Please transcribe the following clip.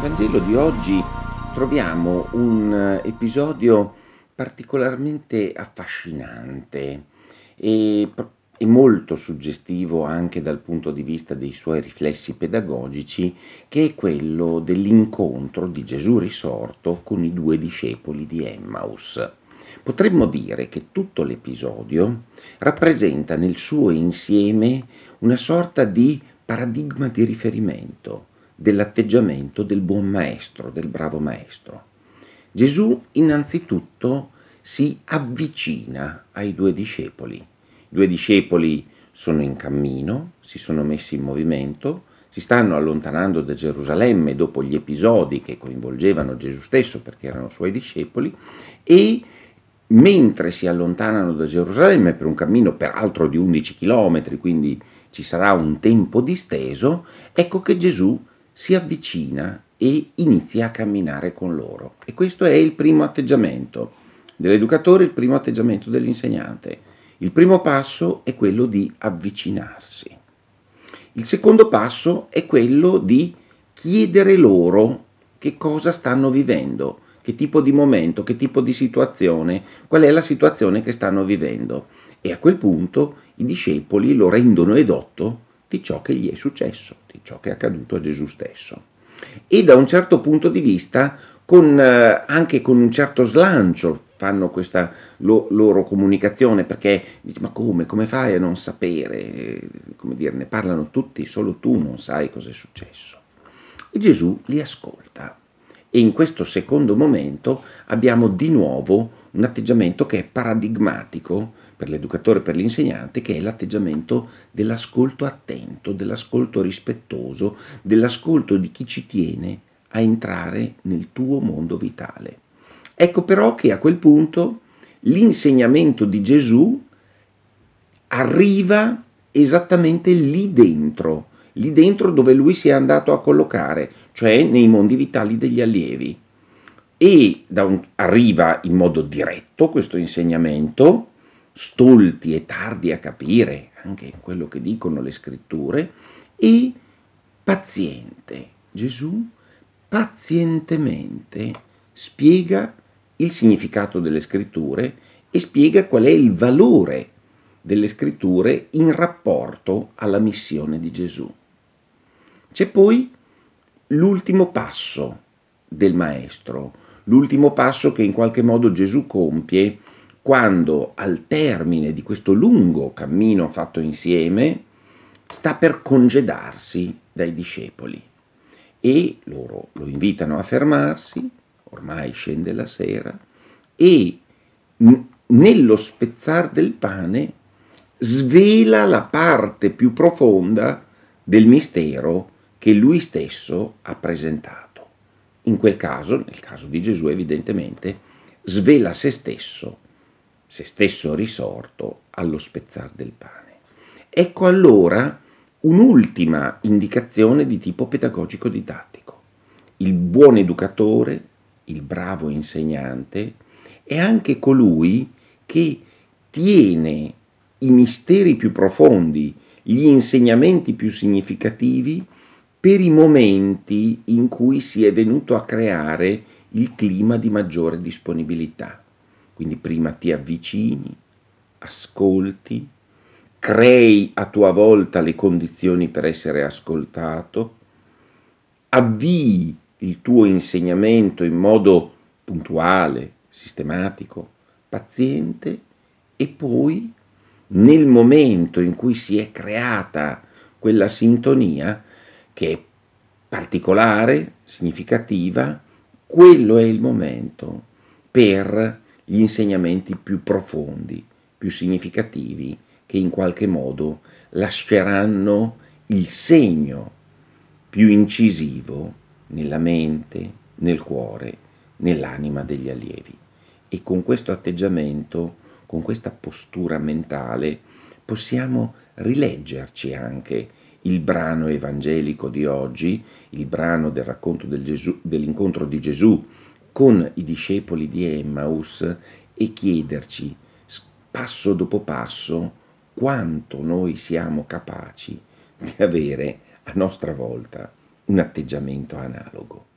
Vangelo di oggi troviamo un eh, episodio particolarmente affascinante e, e, molto suggestivo anche dal punto di vista dei suoi riflessi pedagogici, che è quello dell'incontro di Gesù risorto con i due discepoli di Emmaus. Potremmo dire che tutto l'episodio rappresenta nel suo insieme una sorta di paradigma di riferimento dell'atteggiamento del buon maestro, del bravo maestro. Gesù innanzitutto si avvicina ai due discepoli. I due discepoli sono in cammino, si sono messi in movimento, si stanno allontanando da Gerusalemme dopo gli episodi che coinvolgevano Gesù stesso perché erano suoi discepoli e mentre si allontanano da Gerusalemme per un cammino peraltro di 11 chilometri, quindi ci sarà un tempo disteso, ecco che Gesù si avvicina e inizia a camminare con loro. E questo è il primo atteggiamento dell'educatore, il primo atteggiamento dell'insegnante. Il primo passo è quello di avvicinarsi. Il secondo passo è quello di chiedere loro che cosa stanno vivendo, che tipo di momento, che tipo di situazione, qual è la situazione che stanno vivendo. E a quel punto i discepoli lo rendono edotto di ciò che gli è successo, di ciò che è accaduto a Gesù stesso. E da un certo punto di vista, con, eh, anche con un certo slancio, fanno questa lo, loro comunicazione perché dici, ma come, come fai a non sapere? Eh, come dire, ne parlano tutti, solo tu non sai cosa è successo. E Gesù li ascolta e in questo secondo momento abbiamo di nuovo un atteggiamento che è paradigmatico per l'educatore e per l'insegnante, che è l'atteggiamento dell'ascolto attento, dell'ascolto rispettoso, dell'ascolto di chi ci tiene a entrare nel tuo mondo vitale. Ecco però che a quel punto l'insegnamento di Gesù arriva esattamente lì dentro, lì dentro dove lui si è andato a collocare, cioè nei mondi vitali degli allievi. E un, arriva in modo diretto questo insegnamento, stolti e tardi a capire anche quello che dicono le scritture, e paziente. Gesù pazientemente spiega il significato delle scritture e spiega qual è il valore delle scritture in rapporto alla missione di Gesù. C'è poi l'ultimo passo del Maestro, l'ultimo passo che in qualche modo Gesù compie quando al termine di questo lungo cammino fatto insieme sta per congedarsi dai discepoli e loro lo invitano a fermarsi, ormai scende la sera, e nello spezzar del pane svela la parte più profonda del mistero che lui stesso ha presentato. In quel caso, nel caso di Gesù evidentemente, svela se stesso, se stesso risorto allo spezzar del pane. Ecco allora un'ultima indicazione di tipo pedagogico didattico. Il buon educatore, il bravo insegnante, è anche colui che tiene i misteri più profondi, gli insegnamenti più significativi per i momenti in cui si è venuto a creare il clima di maggiore disponibilità. Quindi prima ti avvicini, ascolti, crei a tua volta le condizioni per essere ascoltato, avvii il tuo insegnamento in modo puntuale, sistematico, paziente e poi nel momento in cui si è creata quella sintonia che è particolare, significativa, quello è il momento per gli insegnamenti più profondi, più significativi, che in qualche modo lasceranno il segno più incisivo nella mente, nel cuore, nell'anima degli allievi. E con questo atteggiamento con questa postura mentale possiamo rileggerci anche il brano evangelico di oggi, il brano del racconto del Gesù, dell'incontro di Gesù con i discepoli di Emmaus e chiederci passo dopo passo quanto noi siamo capaci di avere a nostra volta un atteggiamento analogo.